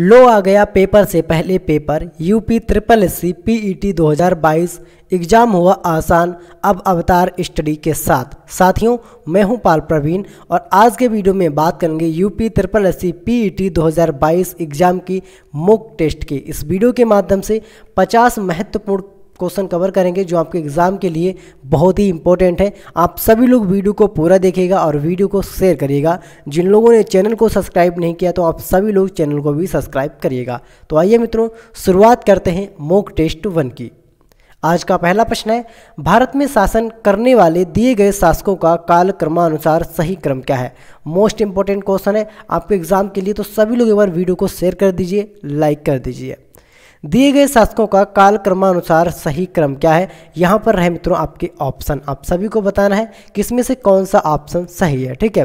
लो आ गया पेपर से पहले paper UP triple S C P E T दो एग्ज़ाम हुआ आसान अब अवतार स्टडी के साथ साथियों मैं हूं पाल प्रवीण और आज के वीडियो में बात करेंगे UP triple S C P E T दो एग्ज़ाम की मुक टेस्ट की इस वीडियो के माध्यम से 50 महत्वपूर्ण क्वेश्चन कवर करेंगे जो आपके एग्ज़ाम के लिए बहुत ही इंपॉर्टेंट है आप सभी लोग वीडियो को पूरा देखेगा और वीडियो को शेयर करिएगा जिन लोगों ने चैनल को सब्सक्राइब नहीं किया तो आप सभी लोग चैनल को भी सब्सक्राइब करिएगा तो आइए मित्रों शुरुआत करते हैं मोक टेस्ट वन की आज का पहला प्रश्न है भारत में शासन करने वाले दिए गए शासकों का काल क्रमानुसार सही क्रम क्या है मोस्ट इंपॉर्टेंट क्वेश्चन है आपके एग्जाम के लिए तो सभी लोग एक बार वीडियो को शेयर कर दीजिए लाइक कर दीजिए दिए गए शासकों का काल क्रमानुसार सही क्रम क्या है यहाँ पर रहे मित्रों आपके ऑप्शन आप सभी को बताना है किसमें से कौन सा ऑप्शन सही है ठीक है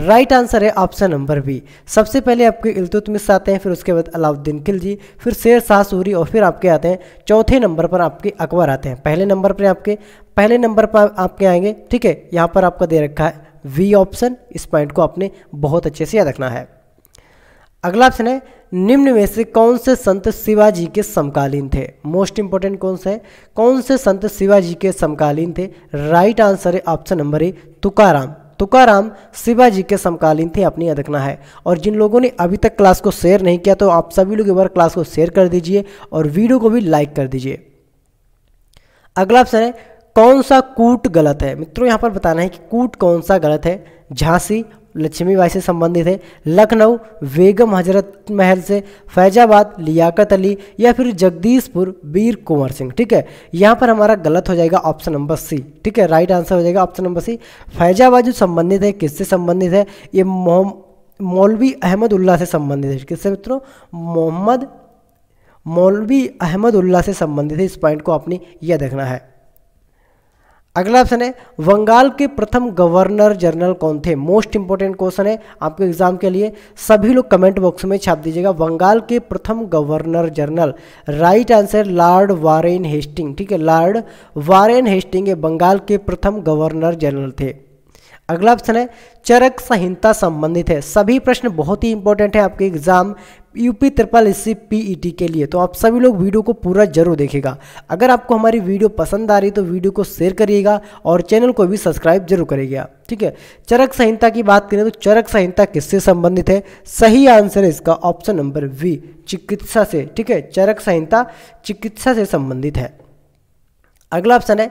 राइट आंसर है ऑप्शन नंबर बी सबसे पहले आपके इलतुतमिश आते हैं फिर उसके बाद अलाउद्दीन खिलजी फिर शेर शाह सूरी और फिर आपके आते हैं चौथे नंबर पर आपके अकबर आते हैं पहले नंबर पर आपके पहले नंबर पर आपके आएंगे ठीक है यहाँ पर आपका दे रखा है वी ऑप्शन इस पॉइंट को आपने बहुत अच्छे से याद रखना है अगला ऑप्शन है निम्न में से कौन से संत शिवाजी के समकालीन थे मोस्ट इंपॉर्टेंट कौन से कौन से संत शिवाजी के समकालीन थे राइट आंसर है option number A Tukaram Tukaram Shivaji के समकालीन थे अपनी याद है और जिन लोगों ने अभी तक क्लास को शेयर नहीं किया तो आप सभी लोग एक बार क्लास को शेयर कर दीजिए और वीडियो को भी लाइक कर दीजिए अगला ऑप्शन है कौन सा कूट गलत है मित्रों यहाँ पर बताना है कि कूट कौन सा गलत है झांसी लक्ष्मीबाई से संबंधित है लखनऊ बेगम हजरत महल से फैजाबाद लियाकत अली या फिर जगदीशपुर वीर कुंवर सिंह ठीक है यहाँ पर हमारा गलत हो जाएगा ऑप्शन नंबर सी ठीक है राइट आंसर हो जाएगा ऑप्शन नंबर सी फैजाबाद जो संबंधित है किससे संबंधित है ये मौलवी अहमद उल्ला से संबंधित है किससे मित्रों मोहम्मद मौलवी अहमद उल्ला से संबंधित है इस पॉइंट को आपने यह देखना है अगला ऑप्शन है बंगाल के प्रथम गवर्नर जनरल कौन थे मोस्ट इंपॉर्टेंट क्वेश्चन है आपके एग्जाम के लिए सभी लोग कमेंट बॉक्स में छाप दीजिएगा बंगाल के प्रथम governor general right answer Lord Warren Hastings ठीक है लॉर्ड वारेन हेस्टिंग बंगाल के प्रथम गवर्नर जनरल थे अगला ऑप्शन है चरक संहिता संबंधित है सभी प्रश्न बहुत ही इंपॉर्टेंट है आपके exam UP triple S C के लिए तो आप सभी लोग वीडियो को पूरा जरूर देखेगा अगर आपको हमारी वीडियो पसंद आ रही तो वीडियो को शेयर करिएगा और चैनल को भी सब्सक्राइब जरूर करिएगा ठीक है चरक संहिता की बात करें तो चरक संहिता किससे संबंधित है सही आंसर है इसका ऑप्शन नंबर वी चिकित्सा से ठीक है चरक संहिता चिकित्सा से संबंधित है अगला ऑप्शन है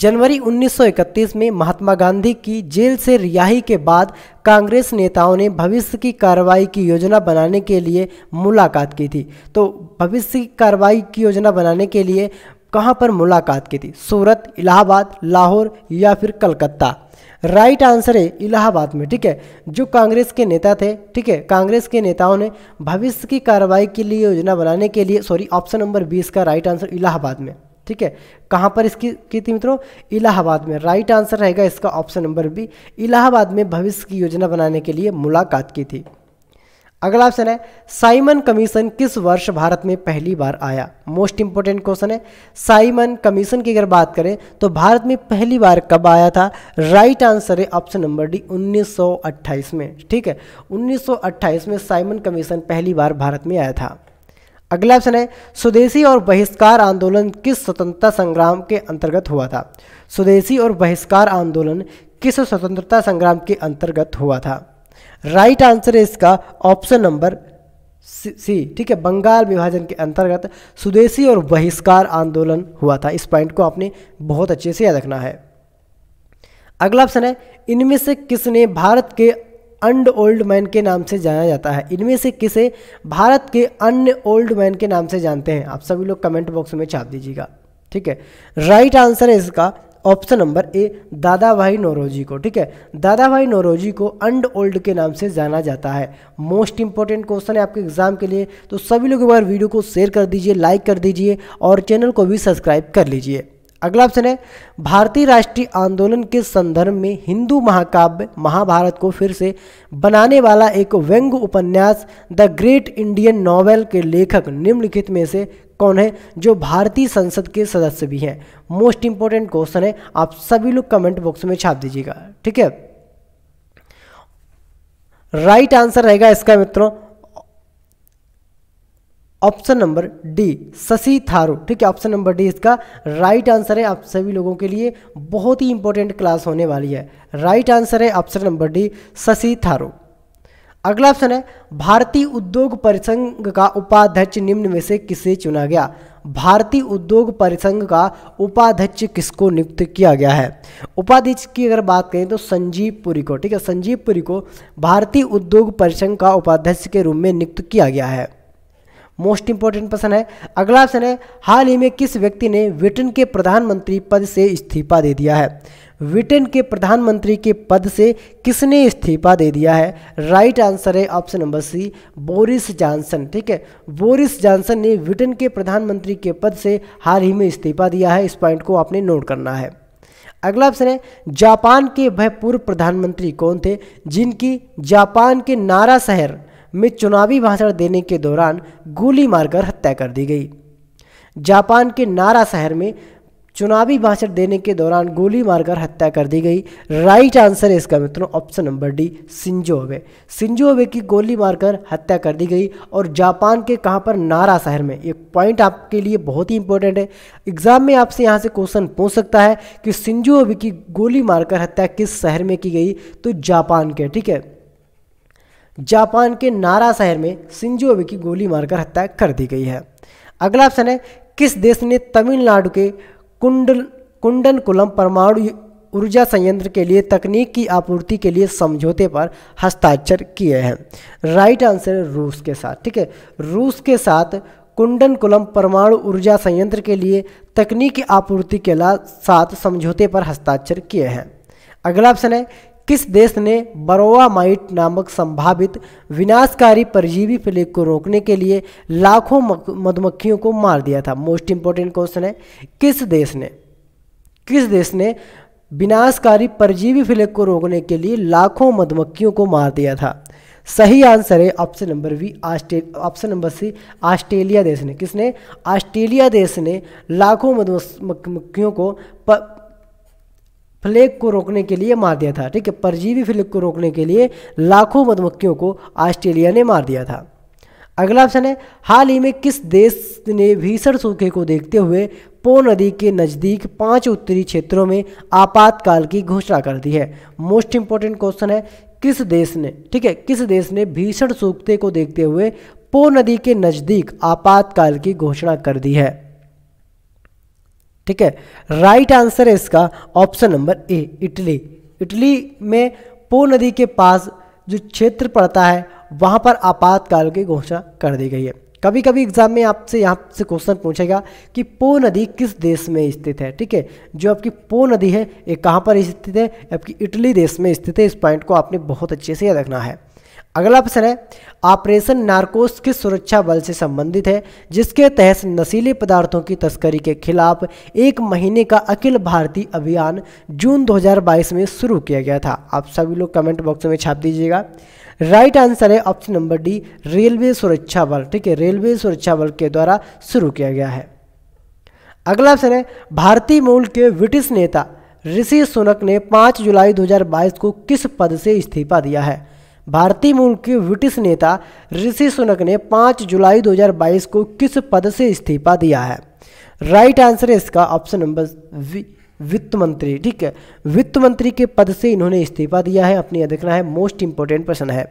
जनवरी 1931 में महात्मा गांधी की जेल से रिहाई के बाद कांग्रेस नेताओं ने भविष्य की कार्रवाई की योजना बनाने के लिए मुलाकात की थी तो भविष्य की कार्रवाई की योजना बनाने के लिए कहाँ पर मुलाकात की थी सूरत इलाहाबाद लाहौर या फिर कलकत्ता राइट आंसर है इलाहाबाद में ठीक है जो कांग्रेस के नेता थे ठीक है कांग्रेस के नेताओं ने भविष्य की कार्रवाई के लिए योजना बनाने के लिए सॉरी ऑप्शन नंबर बीस का राइट आंसर इलाहाबाद में ठीक है कहाँ पर इसकी की थी मित्रों इलाहाबाद में राइट आंसर रहेगा इसका ऑप्शन नंबर बी इलाहाबाद में भविष्य की योजना बनाने के लिए मुलाकात की थी अगला ऑप्शन है साइमन कमीशन किस वर्ष भारत में पहली बार आया मोस्ट इंपॉर्टेंट क्वेश्चन है साइमन कमीशन की अगर बात करें तो भारत में पहली बार कब आया था राइट आंसर है ऑप्शन नंबर डी 1928 में ठीक है 1928 में साइमन कमीशन पहली बार भारत में आया था अगला ऑप्शन है स्वदेशी और बहिष्कार आंदोलन किस स्वतंत्रता संग्राम के अंतर्गत हुआ था स्वदेशी और बहिष्कार आंदोलन किस स्वतंत्रता संग्राम के अंतर्गत हुआ था राइट आंसर है इसका ऑप्शन नंबर सी ठीक है बंगाल विभाजन के अंतर्गत स्वदेशी और बहिष्कार आंदोलन हुआ था इस पॉइंट को आपने बहुत अच्छे से याद रखना है अगला ऑप्शन है इनमें से किसने भारत के अंड ओल्ड मैन के नाम से जाना जाता है इनमें से किसे भारत के अन्य ओल्ड मैन के नाम से जानते हैं आप सभी लोग कमेंट बॉक्स में छाप दीजिएगा ठीक है राइट आंसर है इसका ऑप्शन नंबर ए दादा भाई नोरोजी को ठीक है दादा भाई नोरोजी को अंड ओल्ड के नाम से जाना जाता है मोस्ट इंपॉर्टेंट क्वेश्चन है आपके एग्जाम के लिए तो सभी लोग एक बार वीडियो को शेयर कर दीजिए लाइक कर दीजिए और चैनल को भी सब्सक्राइब कर लीजिए अगला ऑप्शन है भारतीय राष्ट्रीय आंदोलन के संदर्भ में हिंदू महाकाव्य महाभारत को फिर से बनाने वाला एक व्यंग उपन्यास द ग्रेट इंडियन नॉवेल के लेखक निम्नलिखित में से कौन है जो भारतीय संसद के सदस्य भी हैं मोस्ट इंपॉर्टेंट क्वेश्चन है आप सभी लोग कमेंट बॉक्स में छाप दीजिएगा ठीक है राइट आंसर रहेगा इसका मित्रों option number D Shashi Tharoor ठीक है ऑप्शन नंबर डी इसका राइट आंसर है आप सभी लोगों के लिए बहुत ही इंपॉर्टेंट क्लास होने वाली है राइट आंसर है option number D Shashi Tharoor अगला ऑप्शन है भारतीय उद्योग परिसंघ का उपाध्यक्ष निम्न में से किसे चुना गया भारतीय उद्योग परिसंघ का उपाध्यक्ष किसको नियुक्त किया गया है उपाध्यक्ष की अगर बात करें तो संजीव पुरी को ठीक है संजीव पुरी को भारतीय उद्योग परिसंघ का उपाध्यक्ष के रूप में नियुक्त किया गया है मोस्ट इंपॉर्टेंट प्रश्न है अगला ऑप्शन है हाल ही में किस व्यक्ति ने ब्रिटेन के प्रधानमंत्री पद से इस्तीफा दे दिया है ब्रिटेन के प्रधानमंत्री के पद से किसने इस्तीफा दे दिया है राइट आंसर है option number C Boris Johnson ठीक है बोरिस जॉनसन ने ब्रिटेन के प्रधानमंत्री के पद से हाल ही में इस्तीफा दिया है इस पॉइंट को आपने नोट करना है अगला ऑप्शन है जापान के वह पूर्व प्रधानमंत्री कौन थे जिनकी जापान के नारा शहर में चुनावी भाषण देने के दौरान गोली मारकर हत्या कर दी गई जापान के नारा शहर में चुनावी भाषण देने के दौरान गोली मारकर हत्या कर दी गई राइट आंसर है इसका मित्रों ऑप्शन नंबर डी सिंजो अबे सिंजो अबे की गोली मारकर हत्या कर दी गई और जापान के कहाँ पर नारा शहर में एक पॉइंट आपके लिए बहुत ही इंपॉर्टेंट है एग्जाम में आपसे यहाँ से क्वेश्चन पूछ सकता है कि सिंजो अबे की गोली मारकर हत्या किस शहर में की गई तो जापान के ठीक है जापान के नारा शहर में सिंजो अबे की गोली मारकर हत्या कर दी गई है अगला ऑप्शन है किस देश ने तमिलनाडु के कुंडल कुंडनकुलम परमाणु ऊर्जा संयंत्र के लिए तकनीक की आपूर्ति के लिए समझौते पर हस्ताक्षर किए हैं राइट आंसर है रूस के साथ ठीक है रूस के साथ कुंडनकुलम परमाणु ऊर्जा संयंत्र के लिए तकनीकी आपूर्ति के साथ समझौते पर हस्ताक्षर किए हैं अगला ऑप्शन है किस देश ने बरोवामाइट नामक संभावित विनाशकारी परजीवी प्लेग को रोकने के लिए लाखों मधुमक्खियों को मार दिया था मोस्ट इंपॉर्टेंट क्वेश्चन है किस देश ने किस देश ने विनाशकारी परजीवी फ्लेग को रोकने के लिए लाखों मधुमक्खियों को मार दिया था सही आंसर है option number B option number C Australia देश ने किसने ऑस्ट्रेलिया देश ने लाखों मधुमक्खियों को फ्लेग को रोकने के लिए मार दिया था ठीक है परजीवी फ्लेग को रोकने के लिए लाखों मधुमक्खियों को ऑस्ट्रेलिया ने मार दिया था अगला ऑप्शन है हाल ही में किस देश ने भीषण सूखे को देखते हुए पो नदी के नज़दीक पांच उत्तरी क्षेत्रों में आपातकाल की घोषणा कर दी है मोस्ट इंपॉर्टेंट क्वेश्चन है किस देश ने ठीक है किस देश ने भीषण सूखते को देखते हुए पो नदी के नज़दीक आपातकाल की घोषणा कर दी है ठीक है राइट आंसर है इसका option number A Italy Italy में पो नदी के पास जो क्षेत्र पड़ता है वहाँ पर आपातकाल की घोषणा कर दी गई है कभी कभी एग्जाम में आपसे यहाँ से क्वेश्चन पूछेगा कि पो नदी किस देश में स्थित है ठीक है जो आपकी पो नदी है ये कहाँ पर स्थित है आपकी इटली देश में स्थित है इस पॉइंट को आपने बहुत अच्छे से याद रखना है अगला प्रश्न है ऑपरेशन नार्कोस किस सुरक्षा बल से संबंधित है जिसके तहत नशीले पदार्थों की तस्करी के खिलाफ एक महीने का अखिल भारतीय अभियान जून 2022 में शुरू किया गया था आप सभी लोग कमेंट बॉक्स में छाप दीजिएगा राइट आंसर है ऑप्शन नंबर डी रेलवे सुरक्षा बल ठीक है रेलवे सुरक्षा बल के द्वारा शुरू किया गया है अगला प्रश्न है भारतीय मूल के ब्रिटिश नेता ऋषि सुनक ने 5 जुलाई 2022 को किस पद से इस्तीफा दिया है भारतीय मूल के ब्रिटिश नेता ऋषि सुनक ने 5 जुलाई 2022 को किस पद से इस्तीफा दिया है राइट आंसर है इसका ऑप्शन नंबर वी वित्त मंत्री ठीक है वित्त मंत्री के पद से इन्होंने इस्तीफा दिया है अपने देखना है मोस्ट इंपॉर्टेंट प्रश्न है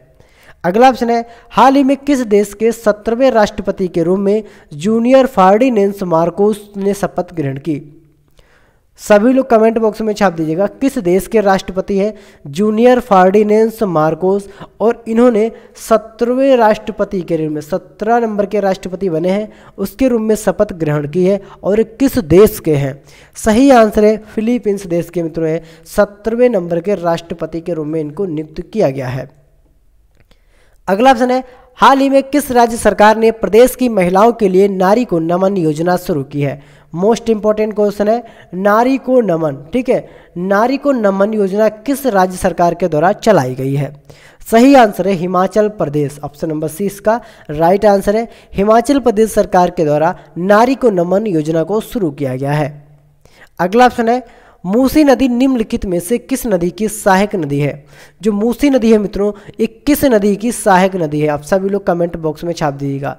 अगला प्रश्न है हाल ही में किस देश के सत्रहवें राष्ट्रपति के रूप में जूनियर फार्डिनेंस मार्कोस ने शपथ ग्रहण की सभी लोग कमेंट बॉक्स में छाप दीजिएगा किस देश के राष्ट्रपति हैं जूनियर फार्डिनेंस मार्कोस और इन्होंने सत्रहवें राष्ट्रपति के रूप में सत्रह नंबर के राष्ट्रपति बने हैं उसके रूप में शपथ ग्रहण की है और किस देश के हैं सही आंसर है फिलीपींस देश के मित्रों हैं सत्रहवें नंबर के राष्ट्रपति के रूप में इनको नियुक्त किया गया है अगला ऑप्शन है हाल ही में किस राज्य सरकार ने प्रदेश की महिलाओं के लिए नारी को नमन योजना शुरू की है मोस्ट इंपॉर्टेंट क्वेश्चन है नारी को नमन ठीक है नारी को नमन योजना किस राज्य सरकार के द्वारा चलाई गई है सही आंसर है Himachal Pradesh option number C इसका राइट आंसर है हिमाचल प्रदेश सरकार के द्वारा नारी को नमन योजना को शुरू किया गया है अगला ऑप्शन है मूसी नदी निम्नलिखित में से किस नदी की सहायक नदी है जो मूसी नदी है मित्रों ये किस नदी की सहायक नदी है आप सभी लोग कमेंट बॉक्स में छाप दीजिएगा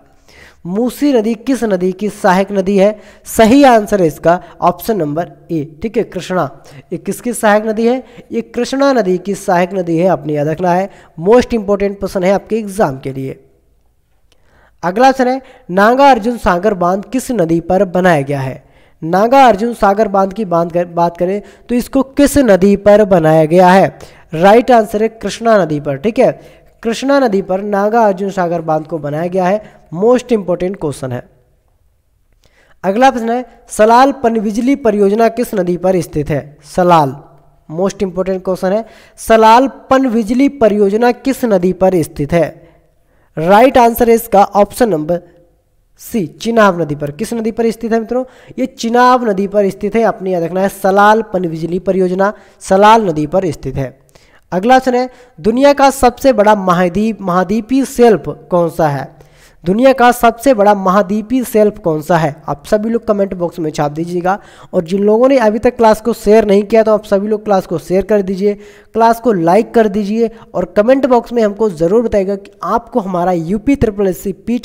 मूसी नदी किस नदी की सहायक नदी है सही आंसर है इसका ऑप्शन नंबर ए ठीक है कृष्णा ये किसकी सहायक नदी है ये कृष्णा नदी की सहायक नदी है आपने याद रखना है मोस्ट इंपॉर्टेंट क्वेश्चन है आपके एग्जाम के लिए अगला प्रश्न है नागार्जुन अर्जुन सागर बांध किस नदी पर बनाया गया है नागा अर्जुन सागर बांध की बांध कर, बात करें तो इसको किस नदी पर बनाया गया है राइट आंसर है कृष्णा नदी पर ठीक है कृष्णा नदी पर नागा अर्जुन सागर बांध को बनाया गया है मोस्ट इंपॉर्टेंट क्वेश्चन है अगला प्रश्न है सलाल पनबिजली परियोजना किस नदी पर स्थित है सलाल मोस्ट इंपॉर्टेंट क्वेश्चन है सलाल पनबिजली परियोजना किस नदी पर स्थित है राइट right आंसर है इसका ऑप्शन नंबर सी चिनाब नदी पर किस नदी पर स्थित है मित्रों ये चिनाब नदी पर स्थित है अपने याद रखना है सलाल पनबिजली परियोजना सलाल नदी पर स्थित है अगला क्वेश्चन है दुनिया का सबसे बड़ा महाद्वीप महाद्वीपीय सेल्फ कौन सा है दुनिया का सबसे बड़ा महाद्वीपीय सेल्फ कौन सा है आप सभी लोग कमेंट बॉक्स में छाप दीजिएगा और जिन लोगों ने अभी तक क्लास को शेयर नहीं किया तो आप सभी लोग क्लास को शेयर कर दीजिए क्लास को लाइक कर दीजिए और कमेंट बॉक्स में हमको ज़रूर बताएगा कि आपको हमारा UP triple S C P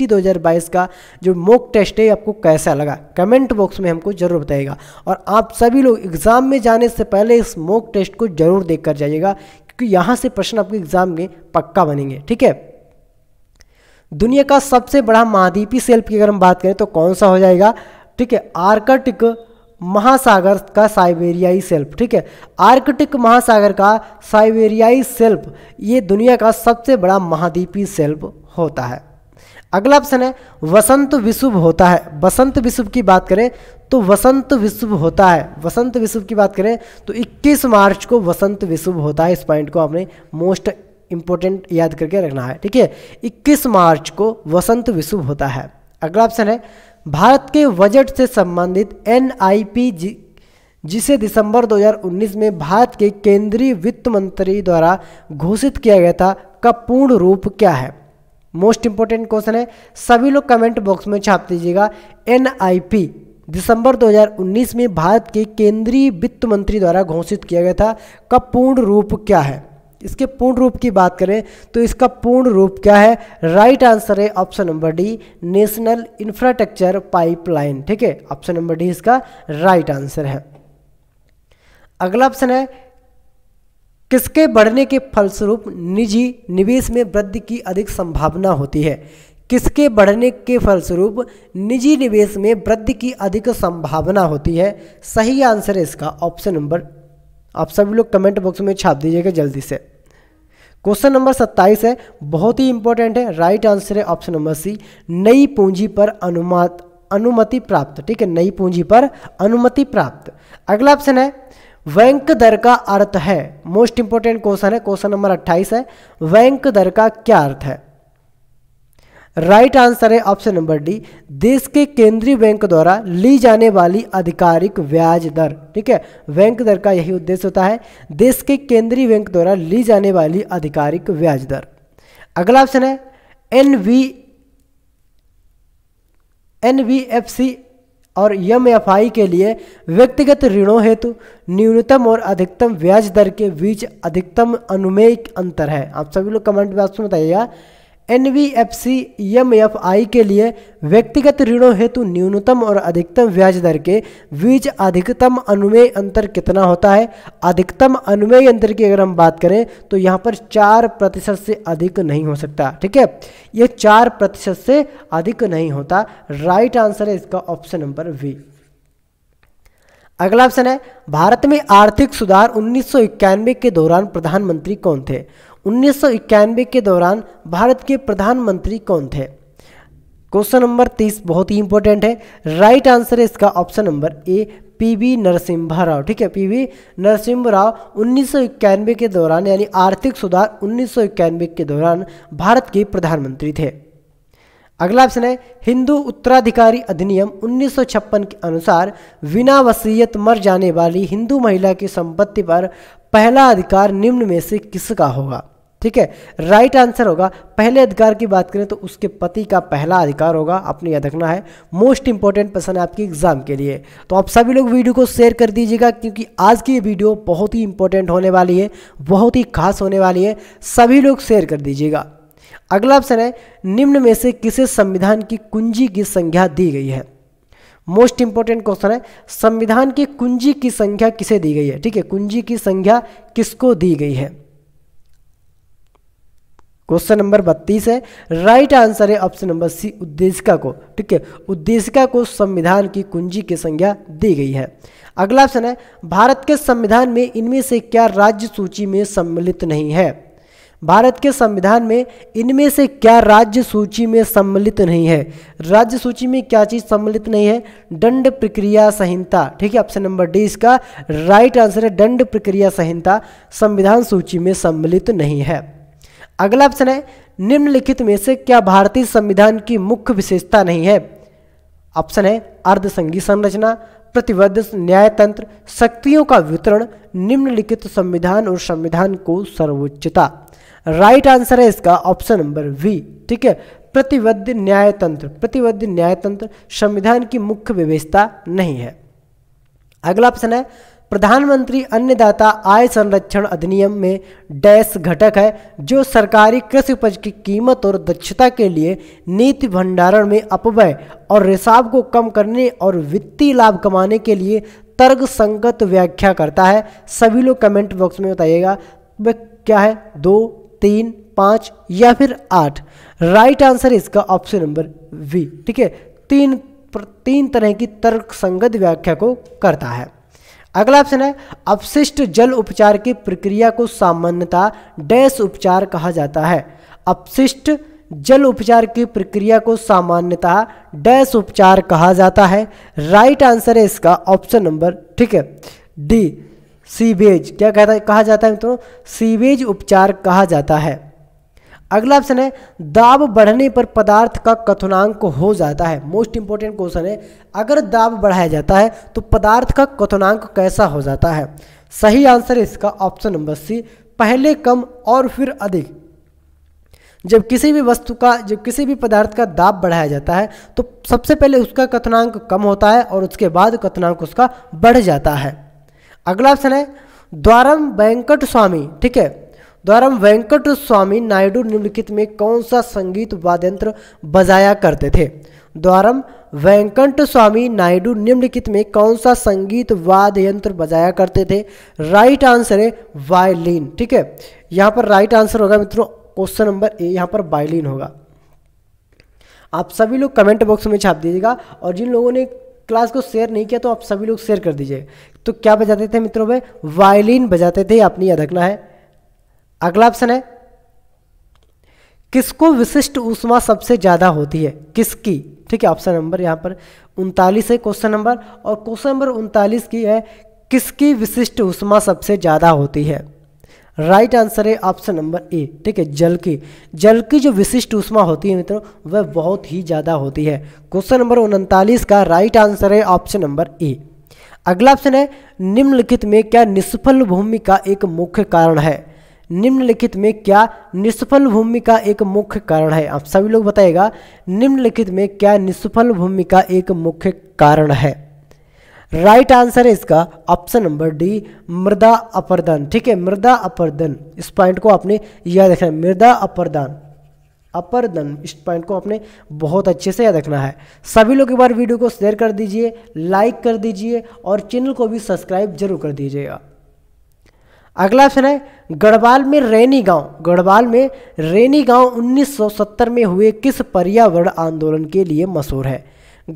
का जो मॉक टेस्ट है आपको कैसा लगा कमेंट बॉक्स में हमको ज़रूर बताएगा और आप सभी लोग एग्ज़ाम में जाने से पहले इस मॉक टेस्ट को ज़रूर देख कर जाइएगा क्योंकि यहाँ से प्रश्न आपके एग्ज़ाम में पक्का बनेंगे ठीक है दुनिया का सबसे बड़ा महाद्वीपी सेल्फ की अगर हम बात करें तो कौन सा हो जाएगा ठीक है आर्कटिक महासागर का साइबेरियाई सेल्फ ठीक है आर्कटिक महासागर का साइबेरियाई सेल्फ ये दुनिया का सबसे बड़ा महाद्वीपी सेल्फ होता है अगला ऑप्शन है वसंत विशुभ होता है वसंत विश्व की बात करें तो वसंत विश्व होता है वसंत विश्व की बात करें तो 21 मार्च को वसंत विशुभ होता है इस पॉइंट को आपने मोस्ट इंपॉर्टेंट याद करके रखना है ठीक है 21 मार्च को वसंत विश्व होता है अगला ऑप्शन है भारत के बजट से संबंधित एन जिसे दिसंबर 2019 में भारत के केंद्रीय वित्त मंत्री द्वारा घोषित किया गया था का पूर्ण रूप क्या है मोस्ट इंपॉर्टेंट क्वेश्चन है सभी लोग कमेंट बॉक्स में छाप दीजिएगा एन दिसंबर 2019 में भारत के केंद्रीय वित्त मंत्री द्वारा घोषित किया गया था का पूर्ण रूप क्या है इसके पूर्ण रूप की बात करें तो इसका पूर्ण रूप क्या है राइट आंसर है option number D national infrastructure pipeline ठीक है ऑप्शन नंबर डी इसका राइट आंसर है अगला ऑप्शन है किसके बढ़ने के फलस्वरूप निजी निवेश में वृद्धि की अधिक संभावना होती है किसके बढ़ने के फलस्वरूप निजी निवेश में वृद्धि की अधिक संभावना होती है सही आंसर है इसका ऑप्शन नंबर आप सभी लोग कमेंट बॉक्स में छाप दीजिएगा जल्दी से क्वेश्चन नंबर 27 है बहुत ही इंपॉर्टेंट है राइट आंसर है ऑप्शन नंबर सी नई पूंजी पर अनुमत अनुमति प्राप्त ठीक है नई पूंजी पर अनुमति प्राप्त अगला ऑप्शन है वैंक दर का अर्थ है मोस्ट इंपॉर्टेंट क्वेश्चन है क्वेश्चन नंबर 28 है वैंक दर का क्या अर्थ है राइट आंसर है ऑप्शन नंबर डी देश के केंद्रीय बैंक द्वारा ली जाने वाली आधिकारिक ब्याज दर ठीक है बैंक दर का यही उद्देश्य होता है देश के केंद्रीय बैंक द्वारा ली जाने वाली आधिकारिक ब्याज दर अगला ऑप्शन है N B N B F C और एम एफ आई के लिए व्यक्तिगत ऋणों हेतु न्यूनतम और अधिकतम ब्याज दर के बीच अधिकतम अनुमेय अंतर है आप सभी लोग कमेंट बॉक्स में बताइएगा N B F C M F I के लिए व्यक्तिगत ऋणों हेतु न्यूनतम और अधिकतम ब्याज दर के बीच अधिकतम अनुमेय अंतर कितना होता है अधिकतम अनुमेय अंतर की अगर हम बात करें तो यहाँ पर चार प्रतिशत से अधिक नहीं हो सकता ठीक है ये चार प्रतिशत से अधिक नहीं होता राइट आंसर है इसका ऑप्शन नंबर वी अगला ऑप्शन है भारत में आर्थिक सुधार उन्नीस के दौरान प्रधानमंत्री कौन थे उन्नीस के दौरान भारत के प्रधानमंत्री कौन थे क्वेश्चन नंबर तीस बहुत ही इंपॉर्टेंट है राइट आंसर है इसका option number A P V Narasimha Rao ठीक है पीवी नरसिम्हा राव उन्नीस के दौरान यानी आर्थिक सुधार उन्नीस के दौरान भारत के प्रधानमंत्री थे अगला ऑप्शन है हिंदू उत्तराधिकारी अधिनियम 1956 के अनुसार बिना वसीयत मर जाने वाली हिंदू महिला की संपत्ति पर पहला अधिकार निम्न में से किसका होगा ठीक है राइट आंसर होगा पहले अधिकार की बात करें तो उसके पति का पहला अधिकार होगा आपने याद रखना है मोस्ट इंपॉर्टेंट पर्सन है आपकी एग्जाम के लिए तो आप सभी लोग वीडियो को शेयर कर दीजिएगा क्योंकि आज की ये वीडियो बहुत ही इंपॉर्टेंट होने वाली है बहुत ही खास होने वाली है सभी लोग शेयर कर दीजिएगा अगला ऑप्शन है निम्न में से किसे संविधान की कुंजी की संख्या दी गई है मोस्ट इंपॉर्टेंट क्वेश्चन है संविधान की कुंजी की संख्या किसे दी गई है ठीक है कुंजी की संख्या किसको दी गई है क्वेश्चन नंबर बत्तीस है राइट आंसर है ऑप्शन नंबर सी उद्देशिका को ठीक है उद्देशिका को संविधान की कुंजी की संज्ञा दी गई है अगला ऑप्शन है भारत के संविधान में इनमें से क्या राज्य सूची में सम्मिलित नहीं है भारत के संविधान में इनमें से क्या राज्य सूची में सम्मिलित नहीं है राज्य सूची में क्या चीज़ सम्मिलित नहीं है दंड प्रक्रिया संहिता ठीक है ऑप्शन नंबर डी इसका राइट आंसर है दंड प्रक्रिया संहिता संविधान सूची में सम्मिलित नहीं है अगला ऑप्शन है निम्नलिखित में से क्या भारतीय संविधान की मुख्य विशेषता नहीं है ऑप्शन है अर्धसंघी संरचना प्रतिबद्ध न्यायतंत्र शक्तियों का वितरण निम्नलिखित संविधान और संविधान को सर्वोच्चता राइट आंसर है इसका ऑप्शन नंबर वी ठीक है प्रतिबद्ध न्यायतंत्र प्रतिबद्ध न्यायतंत्र संविधान की मुख्य व्यवस्था नहीं है अगला ऑप्शन है प्रधानमंत्री अन्नदाता आय संरक्षण अधिनियम में डैश घटक है जो सरकारी कृषि उपज की कीमत और दक्षता के लिए नीति भंडारण में अपव्यय और रिसाव को कम करने और वित्तीय लाभ कमाने के लिए तर्क संगत व्याख्या करता है सभी लोग कमेंट बॉक्स में बताइएगा वह क्या है दो तीन पाँच या फिर आठ राइट आंसर इसका ऑप्शन नंबर वी ठीक है तीन तीन तरह की तर्क संगत व्याख्या को करता है अगला ऑप्शन है अपशिष्ट जल उपचार की प्रक्रिया को सामान्यतः डैश उपचार कहा जाता है अपशिष्ट जल उपचार की प्रक्रिया को सामान्यतः डैश उपचार कहा जाता है राइट आंसर है इसका ऑप्शन नंबर ठीक है डी सीवेज क्या कहता कहा जाता है मित्रों तो सीवेज उपचार कहा जाता है अगला ऑप्शन है दाब बढ़ने पर पदार्थ का कथनांक हो जाता है मोस्ट इंपॉर्टेंट क्वेश्चन है अगर दाब बढ़ाया जाता है तो पदार्थ का कथनांक कैसा हो जाता है सही आंसर है इसका ऑप्शन नंबर सी पहले कम और फिर अधिक जब किसी भी वस्तु का जब किसी भी पदार्थ का दाब बढ़ाया जाता है तो सबसे पहले उसका कथनांक कम होता है और उसके बाद कथनांक उसका बढ़ जाता है अगला ऑप्शन है द्वारम वेंकट स्वामी ठीक है द्वारा वेंकट स्वामी नायडू निम्नलिखित में कौन सा संगीत वाद्यंत्र बजाया करते थे द्वारम वेंकट स्वामी नायडू निम्नलिखित में कौन सा संगीत वाद्य यंत्र बजाया करते थे राइट आंसर है वायलिन ठीक है यहां पर राइट आंसर होगा मित्रों क्वेश्चन नंबर ए यहां पर वायलिन होगा आप सभी लोग कमेंट बॉक्स में छाप दीजिएगा और जिन लोगों ने क्लास को शेयर नहीं किया तो आप सभी लोग शेयर कर दीजिए तो क्या बजाते थे मित्रों में वायलिन बजाते थे आपने याद रखना है अगला ऑप्शन है किसको विशिष्ट ऊष्मा सबसे ज़्यादा होती है किसकी ठीक है ऑप्शन नंबर यहां पर उनतालीस है क्वेश्चन नंबर और क्वेश्चन नंबर उनतालीस की है किसकी विशिष्ट उष्मा सबसे ज़्यादा होती है राइट आंसर है ऑप्शन नंबर ए ठीक है जल की जल की जो विशिष्ट ऊष्मा होती है मित्रों वह बहुत ही ज़्यादा होती है क्वेश्चन नंबर उनतालीस का राइट आंसर है ऑप्शन नंबर ए अगला ऑप्शन है निम्नलिखित में क्या निष्फल भूमि का एक मुख्य कारण है निम्नलिखित में क्या निष्फल भूमि का एक मुख्य कारण है आप सभी लोग बताएगा निम्नलिखित में क्या निष्फल भूमि का एक मुख्य कारण है राइट आंसर है इसका ऑप्शन नंबर डी मृदा अपरदन ठीक है मृदा अपरदन इस पॉइंट को आपने याद रखना है मृदा अपरदान अपरदन इस पॉइंट को आपने बहुत अच्छे से याद रखना है सभी लोग एक बार वीडियो को शेयर कर दीजिए लाइक कर दीजिए और चैनल को भी सब्सक्राइब जरूर कर दीजिएगा अगला ऑप्शन है गढ़वाल में रैनी गांव गढ़वाल में रैनी गांव 1970 में हुए किस पर्यावरण आंदोलन के लिए मशहूर है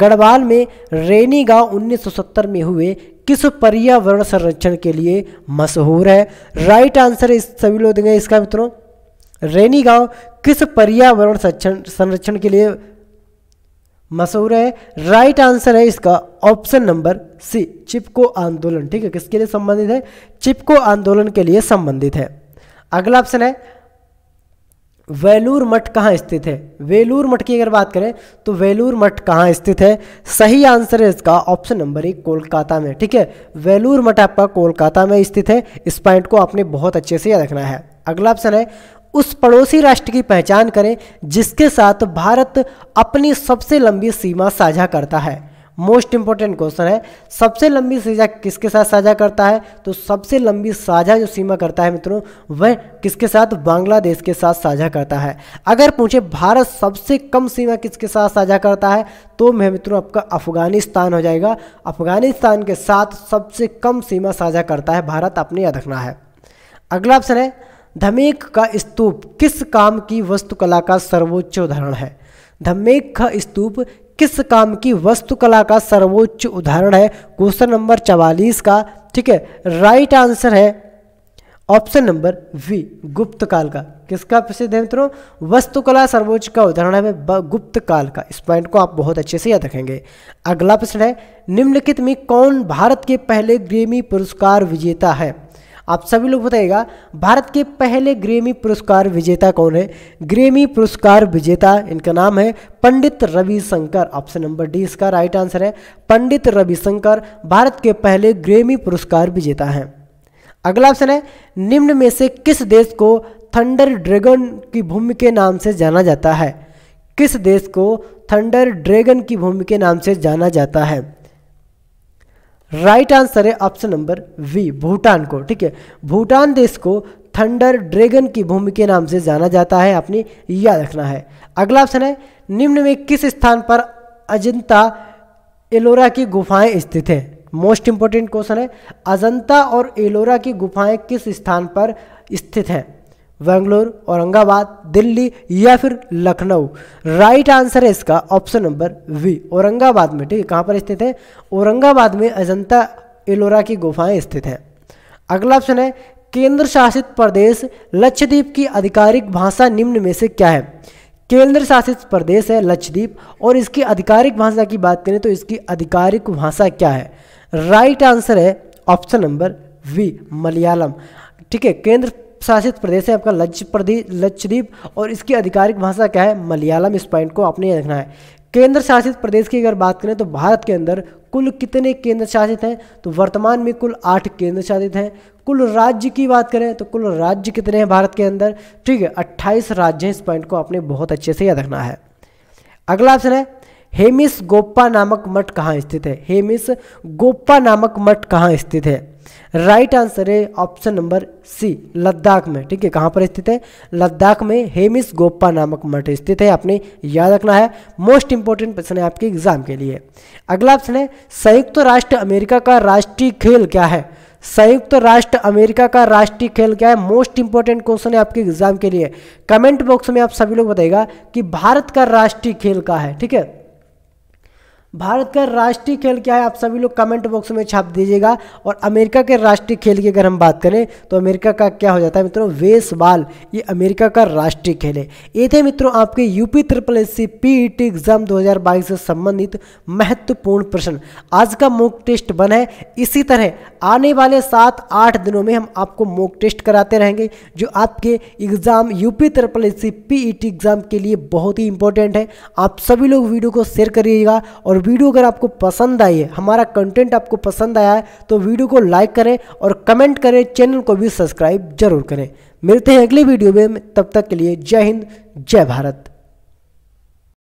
गढ़वाल में रैनी गांव 1970 में हुए किस पर्यावरण संरक्षण के लिए मशहूर है राइट आंसर इस सभी लोग देंगे इसका मित्रों रैनी गांव किस पर्यावरण संरक्षण संरक्षण के लिए मशहूर है राइट आंसर है इसका ऑप्शन नंबर सी चिपको आंदोलन ठीक है किसके लिए संबंधित है चिपको आंदोलन के लिए संबंधित है अगला ऑप्शन है वेलूर मठ कहाँ स्थित है वेलूर मठ की अगर बात करें तो वेलूर मठ कहाँ स्थित है सही आंसर है इसका ऑप्शन नंबर एक कोलकाता में ठीक है वेलूर मठ आपका कोलकाता में स्थित है इस पॉइंट को आपने बहुत अच्छे से याद रखना है अगला ऑप्शन है उस पड़ोसी राष्ट्र की पहचान करें जिसके साथ भारत अपनी सबसे लंबी सीमा साझा करता है मोस्ट इंपॉर्टेंट क्वेश्चन है सबसे लंबी सीमा किसके साथ साझा करता है तो सबसे लंबी साझा जो सीमा करता है मित्रों वह किसके साथ बांग्लादेश के साथ साझा करता है अगर पूछे भारत सबसे कम सीमा किसके साथ साझा करता है तो मैं मित्रों आपका अफगानिस्तान हो जाएगा अफगानिस्तान के साथ सबसे कम सीमा साझा करता है भारत अपने अधकना है अगला ऑप्शन है धमेक का स्तूप किस काम की वस्तुकला का सर्वोच्च उदाहरण है धमेक का स्तूप किस काम की वस्तुकला का सर्वोच्च उदाहरण है क्वेश्चन नंबर चवालीस का ठीक है राइट आंसर है ऑप्शन नंबर वी गुप्त काल का किसका प्रसिद्ध है मित्रों वस्तुकला सर्वोच्च का उदाहरण है गुप्त काल का इस पॉइंट को आप बहुत अच्छे से याद रखेंगे अगला प्रश्न है निम्नलिखित में कौन भारत के पहले ग्रेमी पुरस्कार विजेता है आप सभी लोग बताइएगा भारत के पहले ग्रेमी पुरस्कार विजेता कौन है ग्रेमी पुरस्कार विजेता इनका नाम है Pandit Ravishankar option number D इसका राइट आंसर है पंडित रविशंकर भारत के पहले ग्रेमी पुरस्कार विजेता हैं अगला ऑप्शन है निम्न में से किस देश को थंडर ड्रैगन की भूमि के नाम से जाना जाता है किस देश को थंडर ड्रैगन की भूमि के नाम से जाना जाता है राइट आंसर है ऑप्शन नंबर वी भूटान को ठीक है भूटान देश को थंडर ड्रैगन की भूमि के नाम से जाना जाता है आपने याद रखना है अगला ऑप्शन है निम्न में किस स्थान पर अजंता एलोरा की गुफाएं स्थित हैं मोस्ट इंपॉर्टेंट क्वेश्चन है अजंता और एलोरा की गुफाएं किस स्थान पर स्थित हैं बेंगलोर औरंगाबाद दिल्ली या फिर लखनऊ राइट आंसर है इसका ऑप्शन नंबर वी औरंगाबाद में ठीक है कहाँ पर स्थित है औरंगाबाद में अजंता एलोरा की गुफाएं स्थित हैं अगला ऑप्शन है केंद्र शासित प्रदेश लक्षद्वीप की आधिकारिक भाषा निम्न में से क्या है केंद्र शासित प्रदेश है लक्षद्वीप और इसकी आधिकारिक भाषा की बात करें तो इसकी आधिकारिक भाषा क्या है राइट आंसर है ऑप्शन नंबर वी मलयालम ठीक है केंद्र शासित प्रदेश है आपका लक्ष प्रदेश लक्षद्वीप और इसकी आधिकारिक भाषा क्या है मलयालम इस पॉइंट को आपने रखना है केंद्र शासित प्रदेश की अगर बात करें तो भारत के अंदर कुल कितने केंद्र शासित हैं तो वर्तमान में कुल आठ केंद्र शासित हैं कुल राज्य की बात करें तो कुल राज्य कितने हैं भारत के अंदर ठीक है अट्ठाईस राज्य हैं इस पॉइंट को आपने बहुत अच्छे से याद रखना है अगला ऑप्शन है हेमिस गोप्पा नामक मठ कहाँ स्थित है हेमिस गोप्पा नामक मठ कहाँ स्थित है राइट आंसर है ऑप्शन नंबर सी लद्दाख में ठीक है कहां पर स्थित है लद्दाख में हेमिस गोप्पा नामक मठ स्थित है आपने याद रखना है मोस्ट इंपॉर्टेंट प्रश्न है आपके एग्जाम के लिए अगला ऑप्शन है संयुक्त राष्ट्र अमेरिका का राष्ट्रीय खेल क्या है संयुक्त राष्ट्र अमेरिका का राष्ट्रीय खेल क्या है मोस्ट इंपॉर्टेंट क्वेश्चन है आपके एग्जाम के लिए कमेंट बॉक्स में आप सभी लोग बताएगा कि भारत का राष्ट्रीय खेल का है ठीक है भारत का राष्ट्रीय खेल क्या है आप सभी लोग कमेंट बॉक्स में छाप दीजिएगा और अमेरिका के राष्ट्रीय खेल की अगर हम बात करें तो अमेरिका का क्या हो जाता है मित्रों वेस बाल ये अमेरिका का राष्ट्रीय खेल है ये थे मित्रों आपके UP triple S C P T exam 2022 से संबंधित महत्वपूर्ण प्रश्न आज का मोक टेस्ट बन है इसी तरह आने वाले सात आठ दिनों में हम आपको मोक टेस्ट कराते रहेंगे जो आपके exam UP triple S C P exam के लिए बहुत ही इंपॉर्टेंट है आप सभी लोग वीडियो को शेयर करिएगा और वीडियो अगर आपको पसंद आई है हमारा कंटेंट आपको पसंद आया है तो वीडियो को लाइक करें और कमेंट करें चैनल को भी सब्सक्राइब जरूर करें मिलते हैं अगले वीडियो में तब तक के लिए जय हिंद जय भारत